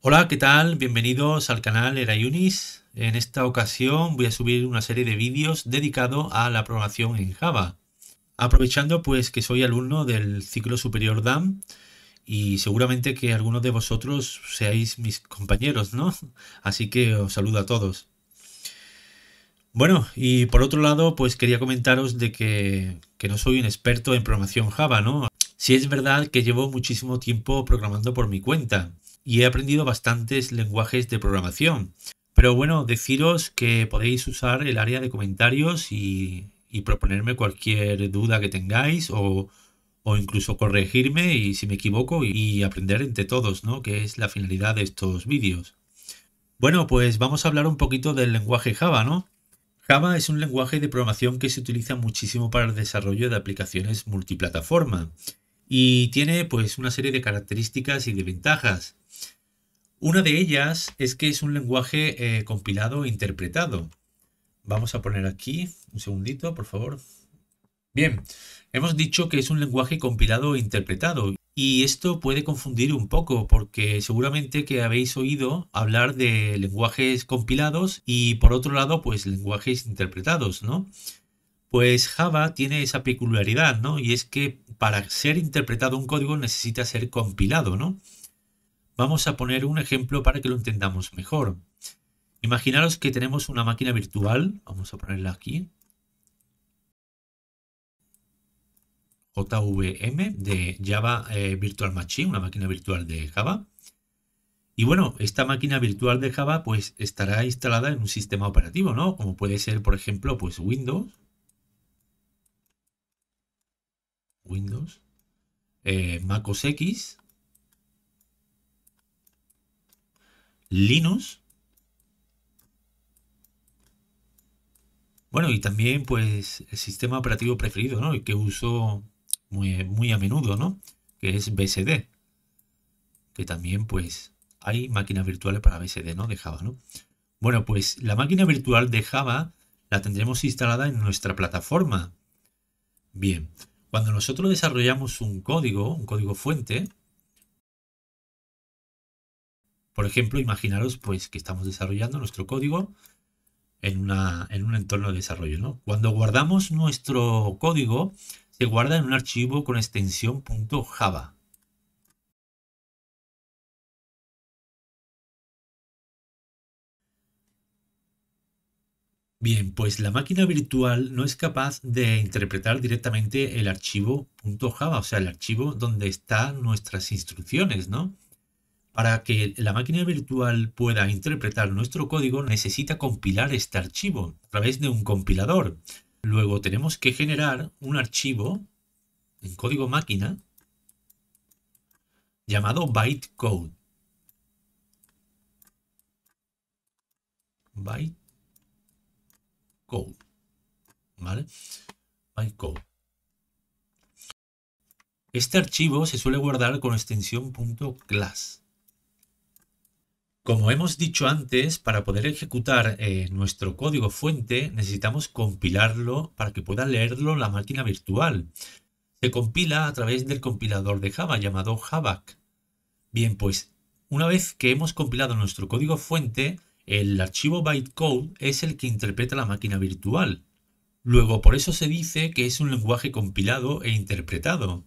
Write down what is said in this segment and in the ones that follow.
Hola, ¿qué tal? Bienvenidos al canal Unis. En esta ocasión voy a subir una serie de vídeos dedicado a la programación en Java. Aprovechando pues que soy alumno del ciclo superior DAM y seguramente que algunos de vosotros seáis mis compañeros, ¿no? Así que os saludo a todos. Bueno, y por otro lado, pues quería comentaros de que, que no soy un experto en programación Java, ¿no? Si sí es verdad que llevo muchísimo tiempo programando por mi cuenta y he aprendido bastantes lenguajes de programación. Pero bueno, deciros que podéis usar el área de comentarios y, proponerme cualquier duda que tengáis o, incluso corregirme y si me equivoco y, aprender entre todos, ¿no? Que es la finalidad de estos vídeos. Bueno, pues vamos a hablar un poquito del lenguaje Java, ¿no? Java es un lenguaje de programación que se utiliza muchísimo para el desarrollo de aplicaciones multiplataforma y tiene pues una serie de características y de ventajas. Una de ellas es que es un lenguaje eh, compilado e interpretado. Vamos a poner aquí un segundito, por favor. Bien, hemos dicho que es un lenguaje compilado e interpretado y esto puede confundir un poco porque seguramente que habéis oído hablar de lenguajes compilados y por otro lado pues lenguajes interpretados, ¿no? Pues Java tiene esa peculiaridad, ¿no? Y es que para ser interpretado un código necesita ser compilado, ¿no? Vamos a poner un ejemplo para que lo entendamos mejor. Imaginaros que tenemos una máquina virtual, vamos a ponerla aquí, JVM de Java eh, Virtual Machine, una máquina virtual de Java. Y bueno, esta máquina virtual de Java pues estará instalada en un sistema operativo, ¿no? Como puede ser, por ejemplo, pues Windows Windows, MacOS eh, Mac OS X, Linux. Bueno, y también pues el sistema operativo preferido, ¿no? El que uso muy, muy a menudo, ¿no? Que es BSD. Que también pues hay máquinas virtuales para BSD, ¿no? De Java, ¿no? Bueno, pues la máquina virtual de Java la tendremos instalada en nuestra plataforma. Bien, cuando nosotros desarrollamos un código, un código fuente, por ejemplo, imaginaros pues que estamos desarrollando nuestro código en, un entorno de desarrollo. Cuando guardamos nuestro código, se guarda en un archivo con extensión .java. Bien, pues la máquina virtual no es capaz de interpretar directamente el archivo .java, o sea, el archivo donde están nuestras instrucciones, ¿no? Para que la máquina virtual pueda interpretar nuestro código necesita compilar este archivo a través de un compilador. Luego tenemos que generar un archivo en código máquina llamado bytecode. Byte code. ¿Vale? Este archivo se suele guardar con extensión .class. Como hemos dicho antes, para poder ejecutar eh, nuestro código fuente necesitamos compilarlo para que pueda leerlo la máquina virtual. Se compila a través del compilador de Java llamado Javac. Bien, pues una vez que hemos compilado nuestro código fuente, el archivo bytecode es el que interpreta la máquina virtual. Luego, por eso se dice que es un lenguaje compilado e interpretado.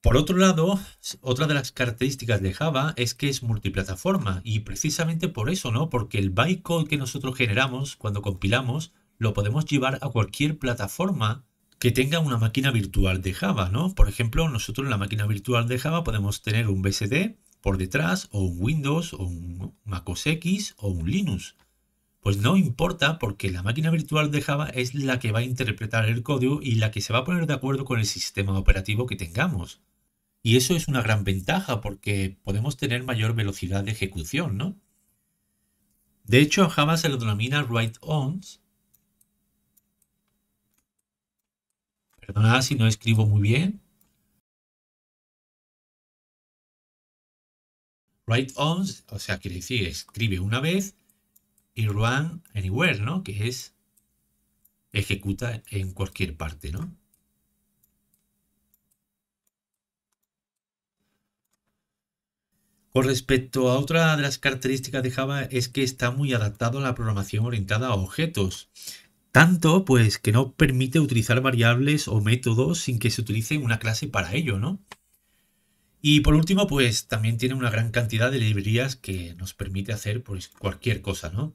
Por otro lado, otra de las características de Java es que es multiplataforma y precisamente por eso, ¿no? Porque el bytecode que nosotros generamos cuando compilamos lo podemos llevar a cualquier plataforma que tenga una máquina virtual de Java, ¿no? Por ejemplo, nosotros en la máquina virtual de Java podemos tener un BSD por detrás o un Windows o un Mac OS X o un Linux. Pues no importa porque la máquina virtual de Java es la que va a interpretar el código y la que se va a poner de acuerdo con el sistema operativo que tengamos. Y eso es una gran ventaja porque podemos tener mayor velocidad de ejecución, ¿no? De hecho, en Java se lo denomina write-ons. Perdona si no escribo muy bien, write o sea, quiere decir escribe una vez, y run anywhere, ¿no? Que es ejecuta en cualquier parte, ¿no? Con respecto a otra de las características de Java es que está muy adaptado a la programación orientada a objetos. Tanto pues que no permite utilizar variables o métodos sin que se utilice una clase para ello, ¿no? Y por último, pues también tiene una gran cantidad de librerías que nos permite hacer pues, cualquier cosa, ¿no?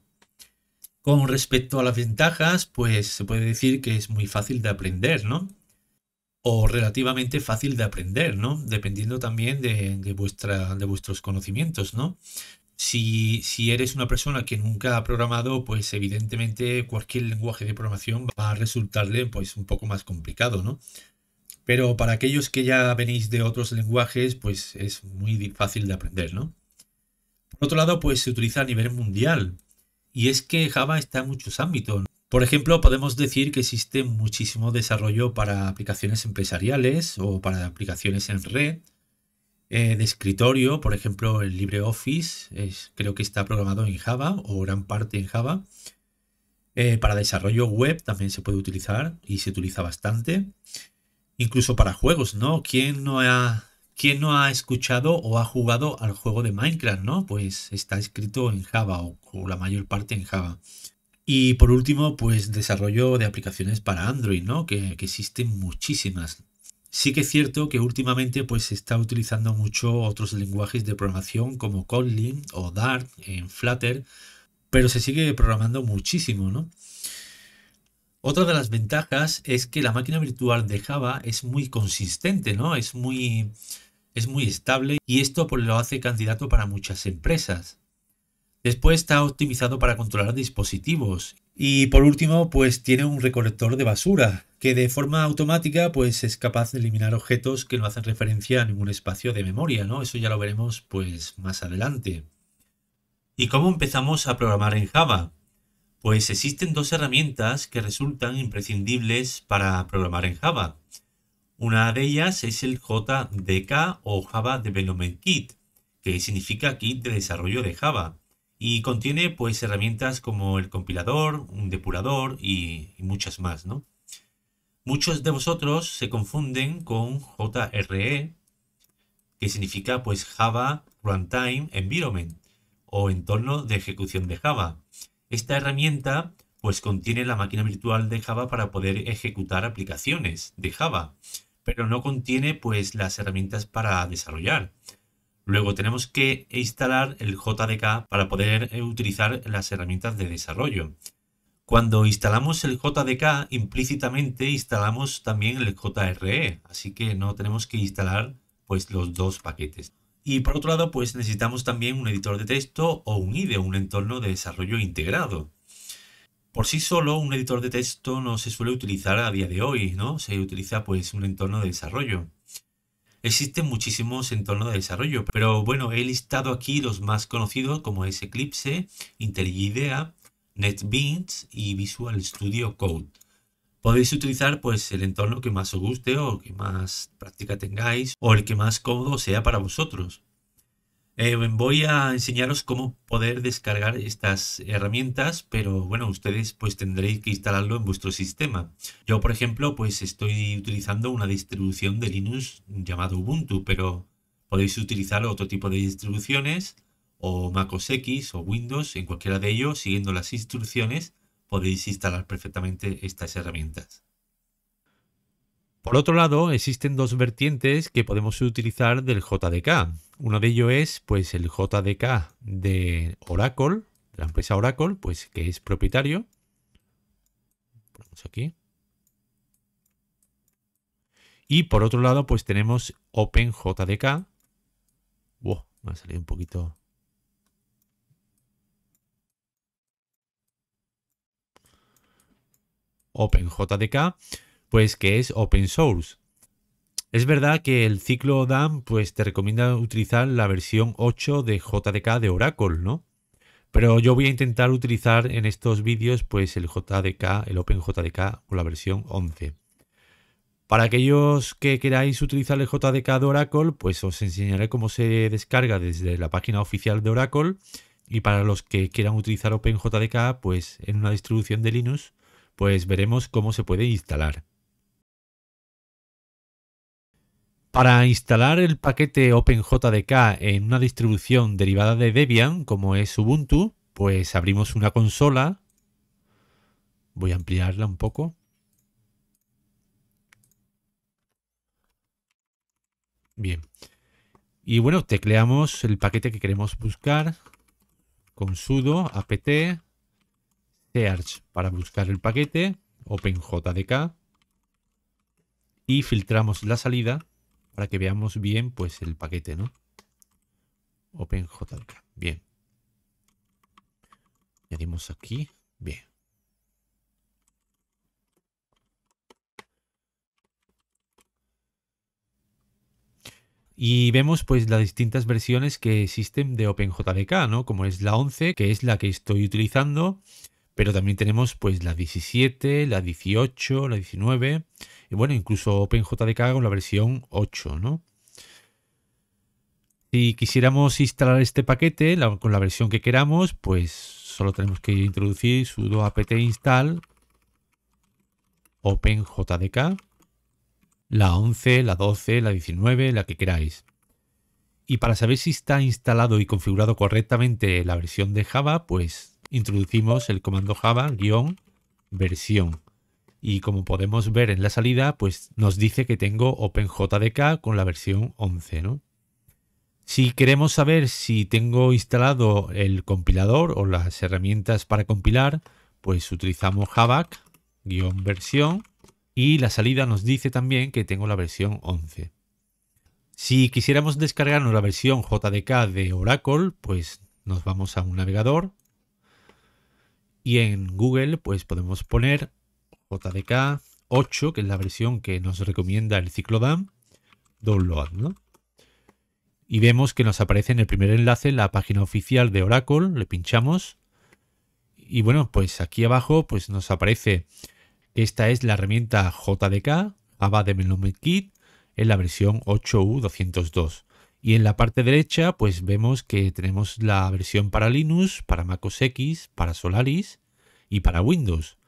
Con respecto a las ventajas, pues se puede decir que es muy fácil de aprender, ¿no? O relativamente fácil de aprender, ¿no? Dependiendo también de, vuestra, de vuestros conocimientos, ¿no? Si, si, eres una persona que nunca ha programado, pues evidentemente cualquier lenguaje de programación va a resultarle pues un poco más complicado, ¿no? Pero para aquellos que ya venís de otros lenguajes, pues es muy fácil de aprender, ¿no? Por otro lado, pues se utiliza a nivel mundial. Y es que Java está en muchos ámbitos. Por ejemplo, podemos decir que existe muchísimo desarrollo para aplicaciones empresariales o para aplicaciones en red, eh, de escritorio, por ejemplo, el LibreOffice es, creo que está programado en Java o gran parte en Java. Eh, para desarrollo web también se puede utilizar y se utiliza bastante incluso para juegos, ¿no? ¿Quién no ha, no ha escuchado o ha jugado al juego de Minecraft, ¿no? Pues está escrito en Java o, la mayor parte en Java. Y por último, pues desarrollo de aplicaciones para Android, ¿no? Que, existen muchísimas. Sí que es cierto que últimamente pues se está utilizando mucho otros lenguajes de programación como Kotlin o Dart en Flutter, pero se sigue programando muchísimo, ¿no? Otra de las ventajas es que la máquina virtual de Java es muy consistente, ¿no? Es muy, es muy estable y esto pues, lo hace candidato para muchas empresas. Después está optimizado para controlar dispositivos. Y por último, pues tiene un recolector de basura, que de forma automática pues es capaz de eliminar objetos que no hacen referencia a ningún espacio de memoria, ¿no? Eso ya lo veremos pues más adelante. ¿Y cómo empezamos a programar en Java? Pues existen dos herramientas que resultan imprescindibles para programar en Java. Una de ellas es el JDK o Java Development Kit, que significa kit de desarrollo de Java y contiene pues herramientas como el compilador, un depurador y, muchas más, ¿no? Muchos de vosotros se confunden con JRE, que significa pues Java Runtime Environment o entorno de ejecución de Java esta herramienta pues contiene la máquina virtual de Java para poder ejecutar aplicaciones de Java, pero no contiene pues las herramientas para desarrollar. Luego tenemos que instalar el JDK para poder eh, utilizar las herramientas de desarrollo. Cuando instalamos el JDK, implícitamente instalamos también el JRE, así que no tenemos que instalar pues los dos paquetes. Y por otro lado, pues necesitamos también un editor de texto o un IDE, un entorno de desarrollo integrado. Por sí solo, un editor de texto no se suele utilizar a día de hoy, ¿no? Se utiliza pues un entorno de desarrollo. Existen muchísimos entornos de desarrollo, pero bueno, he listado aquí los más conocidos como es Eclipse, IntelliJ IDEA, NetBeans y Visual Studio Code. Podéis utilizar pues el entorno que más os guste o que más práctica tengáis o el que más cómodo sea para vosotros. Eh, voy a enseñaros cómo poder descargar estas herramientas, pero bueno, ustedes pues tendréis que instalarlo en vuestro sistema. Yo, por ejemplo, pues estoy utilizando una distribución de Linux llamada Ubuntu, pero podéis utilizar otro tipo de distribuciones o MacOS X o Windows, en cualquiera de ellos, siguiendo las instrucciones podéis instalar perfectamente estas herramientas. Por otro lado, existen dos vertientes que podemos utilizar del JDK. Uno de ellos es pues, el JDK de Oracle, la empresa Oracle, pues que es propietario. Ponemos aquí. Y por otro lado, pues tenemos OpenJDK. Wow, me ha salido un poquito OpenJDK, pues que es open source. Es verdad que el ciclo DAM pues te recomienda utilizar la versión 8 de JDK de Oracle, ¿no? Pero yo voy a intentar utilizar en estos vídeos pues el JDK, el OpenJDK o la versión 11. Para aquellos que queráis utilizar el JDK de Oracle, pues os enseñaré cómo se descarga desde la página oficial de Oracle. Y para los que quieran utilizar OpenJDK, pues en una distribución de Linux, pues veremos cómo se puede instalar. Para instalar el paquete OpenJDK en una distribución derivada de Debian, como es Ubuntu, pues abrimos una consola. Voy a ampliarla un poco. Bien. Y bueno, tecleamos el paquete que queremos buscar con sudo apt search para buscar el paquete, OpenJDK, y filtramos la salida para que veamos bien pues el paquete, ¿no? OpenJDK, bien. Añadimos aquí, bien. Y vemos pues las distintas versiones que existen de OpenJDK, ¿no? Como es la 11, que es la que estoy utilizando, pero también tenemos pues la 17, la 18, la 19 y bueno, incluso OpenJDK con la versión 8, ¿no? Si quisiéramos instalar este paquete con la versión que queramos, pues solo tenemos que introducir sudo apt install OpenJDK, la 11, la 12, la 19, la que queráis. Y para saber si está instalado y configurado correctamente la versión de Java, pues introducimos el comando java-versión. Y como podemos ver en la salida, pues nos dice que tengo OpenJDK con la versión 11, Si queremos saber si tengo instalado el compilador o las herramientas para compilar, pues utilizamos javac-versión y la salida nos dice también que tengo la versión 11. Si quisiéramos descargarnos la versión JDK de Oracle, pues nos vamos a un navegador y en Google pues podemos poner JDK 8, que es la versión que nos recomienda el ciclo DAM, download, Y vemos que nos aparece en el primer enlace la página oficial de Oracle, le pinchamos. Y bueno, pues aquí abajo pues nos aparece que esta es la herramienta JDK, Java Development Kit, en la versión 8U202. Y en la parte derecha pues vemos que tenemos la versión para Linux, para MacOS X, para Solaris y para Windows.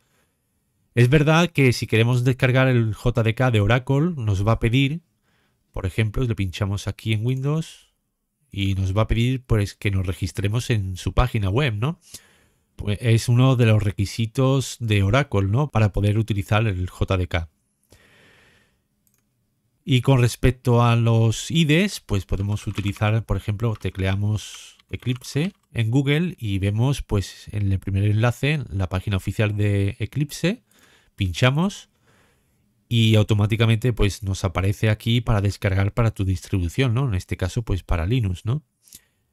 Es verdad que si queremos descargar el JDK de Oracle nos va a pedir, por ejemplo, le pinchamos aquí en Windows y nos va a pedir pues que nos registremos en su página web, ¿no? Pues es uno de los requisitos de Oracle, ¿no? Para poder utilizar el JDK. Y con respecto a los IDs, pues podemos utilizar, por ejemplo, tecleamos Eclipse en Google y vemos pues en el primer enlace la página oficial de Eclipse, pinchamos y automáticamente pues nos aparece aquí para descargar para tu distribución, ¿no? En este caso pues para Linux, ¿no?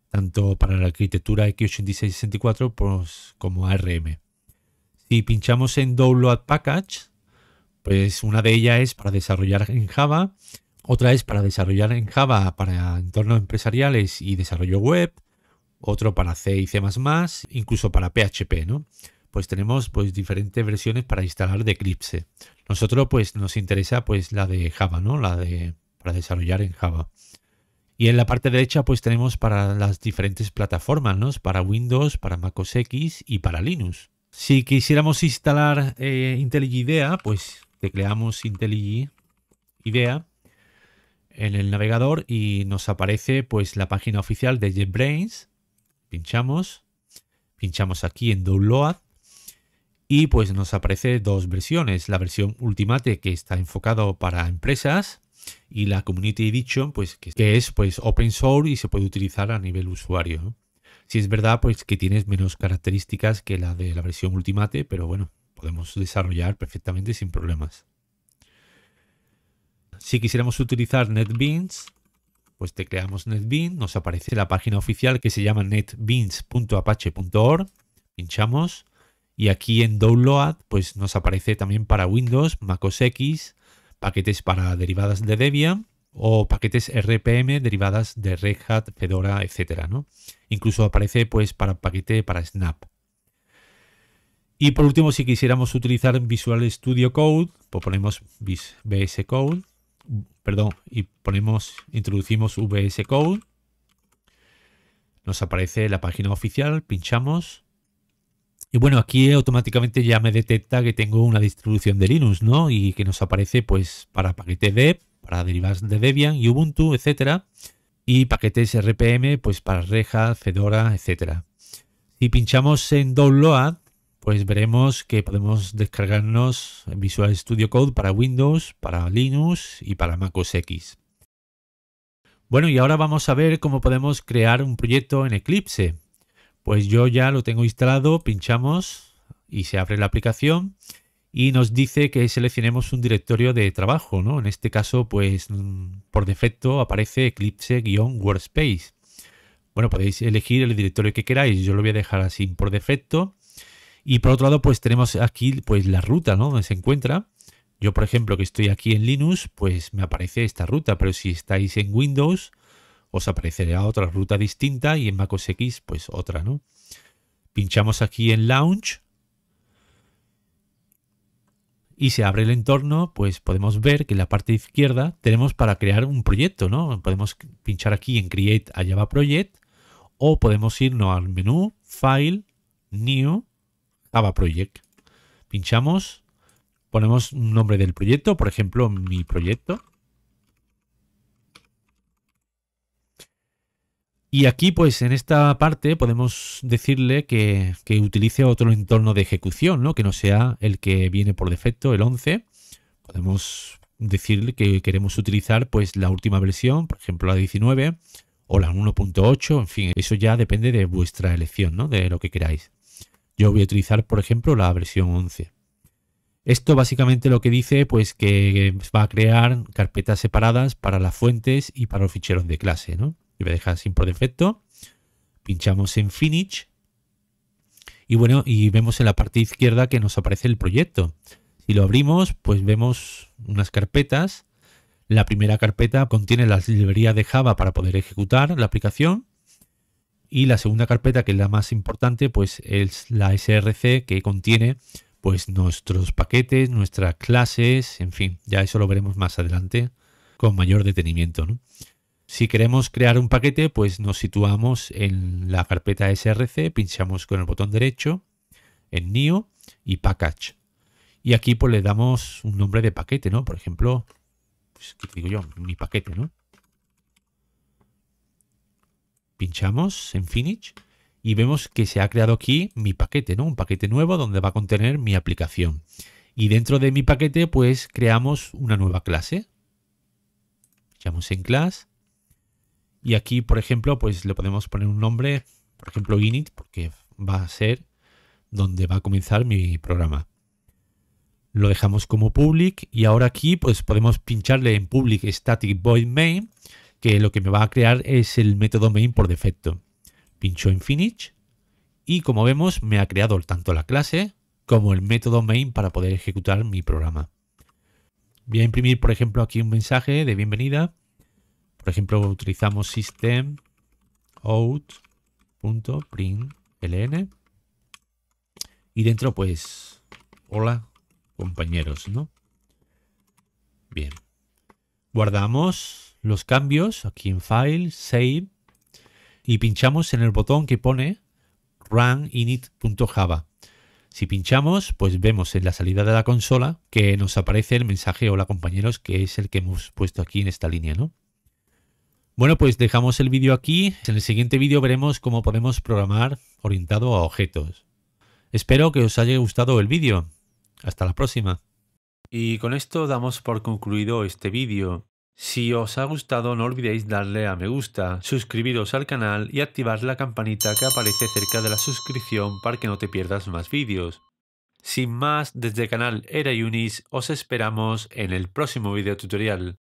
Tanto para la arquitectura x86-64 pues, como ARM. Si pinchamos en Download Package, pues una de ellas es para desarrollar en Java, otra es para desarrollar en Java para entornos empresariales y desarrollo web, otro para C y C++, incluso para PHP, ¿no? Pues tenemos pues diferentes versiones para instalar de Eclipse. Nosotros pues nos interesa pues la de Java, ¿no? La de para desarrollar en Java. Y en la parte derecha pues tenemos para las diferentes plataformas, ¿no? Para Windows, para MacOS X y para Linux. Si quisiéramos instalar eh, IntelliJ IDEA, pues tecleamos IntelliJ IDEA en el navegador y nos aparece pues la página oficial de JetBrains. Pinchamos, pinchamos aquí en Download y pues nos aparece dos versiones, la versión Ultimate que está enfocado para empresas y la Community Edition pues que, es pues open source y se puede utilizar a nivel usuario. Si es verdad pues que tienes menos características que la de la versión Ultimate, pero bueno, podemos desarrollar perfectamente sin problemas. Si quisiéramos utilizar NetBeans, pues creamos NetBeans, nos aparece la página oficial que se llama netbeans.apache.org, pinchamos y aquí en Download pues nos aparece también para Windows, macOS X, paquetes para derivadas de Debian o paquetes RPM derivadas de Red Hat, Fedora, etcétera, Incluso aparece pues para paquete para Snap. Y por último, si quisiéramos utilizar Visual Studio Code, pues ponemos VS Code, perdón, y ponemos, introducimos VS Code. Nos aparece la página oficial, pinchamos. Y bueno, aquí automáticamente ya me detecta que tengo una distribución de Linux, ¿no? Y que nos aparece pues para paquete dev, para derivas de Debian y Ubuntu, etc. Y paquetes RPM, pues para Reja, Fedora, etc. Y pinchamos en Download, pues veremos que podemos descargarnos Visual Studio Code para Windows, para Linux y para macOS X. Bueno, y ahora vamos a ver cómo podemos crear un proyecto en Eclipse. Pues yo ya lo tengo instalado, pinchamos y se abre la aplicación y nos dice que seleccionemos un directorio de trabajo, ¿no? En este caso, pues mm, por defecto aparece Eclipse-Workspace. Bueno, podéis elegir el directorio que queráis, yo lo voy a dejar así por defecto y por otro lado, pues tenemos aquí pues la ruta, ¿no? Donde se encuentra. Yo, por ejemplo, que estoy aquí en Linux, pues me aparece esta ruta, pero si estáis en Windows, os aparecerá otra ruta distinta y en MacOS X, pues otra, ¿no? Pinchamos aquí en Launch y se abre el entorno, pues podemos ver que en la parte izquierda tenemos para crear un proyecto, ¿no? Podemos pinchar aquí en Create a Java Project o podemos irnos al menú File, New Ava Project. Pinchamos, ponemos un nombre del proyecto, por ejemplo, mi proyecto. Y aquí, pues en esta parte podemos decirle que, que, utilice otro entorno de ejecución, ¿no? que no sea el que viene por defecto, el 11. Podemos decirle que queremos utilizar pues la última versión, por ejemplo la 19 o la 1.8, en fin, eso ya depende de vuestra elección, ¿no? de lo que queráis. Yo voy a utilizar, por ejemplo, la versión 11. Esto básicamente lo que dice pues que va a crear carpetas separadas para las fuentes y para los ficheros de clase, ¿no? voy a dejar sin por defecto. Pinchamos en Finish. Y bueno, y vemos en la parte izquierda que nos aparece el proyecto. Si lo abrimos, pues vemos unas carpetas. La primera carpeta contiene las librerías de Java para poder ejecutar la aplicación. Y la segunda carpeta, que es la más importante, pues es la src que contiene pues nuestros paquetes, nuestras clases, en fin, ya eso lo veremos más adelante con mayor detenimiento. Si queremos crear un paquete, pues nos situamos en la carpeta src, pinchamos con el botón derecho en New y Package. Y aquí pues le damos un nombre de paquete, ¿no? Por ejemplo, pues, digo yo? Mi paquete, ¿no? pinchamos en Finish y vemos que se ha creado aquí mi paquete, ¿no? Un paquete nuevo donde va a contener mi aplicación. Y dentro de mi paquete, pues creamos una nueva clase. Pinchamos en class. Y aquí, por ejemplo, pues le podemos poner un nombre, por ejemplo, init, porque va a ser donde va a comenzar mi programa. Lo dejamos como public y ahora aquí pues podemos pincharle en public static void main que lo que me va a crear es el método main por defecto. Pincho en Finish y como vemos me ha creado tanto la clase como el método main para poder ejecutar mi programa. Voy a imprimir, por ejemplo, aquí un mensaje de bienvenida. Por ejemplo, utilizamos system y dentro pues hola compañeros, ¿no? Bien. Guardamos los cambios aquí en File, Save y pinchamos en el botón que pone Run init.java. Si pinchamos, pues vemos en la salida de la consola que nos aparece el mensaje hola compañeros, que es el que hemos puesto aquí en esta línea, ¿no? Bueno, pues dejamos el vídeo aquí. En el siguiente vídeo veremos cómo podemos programar orientado a objetos. Espero que os haya gustado el vídeo. Hasta la próxima. Y con esto damos por concluido este vídeo. Si os ha gustado no olvidéis darle a me gusta, suscribiros al canal y activar la campanita que aparece cerca de la suscripción para que no te pierdas más vídeos. Sin más, desde el canal Era Unis os esperamos en el próximo video tutorial.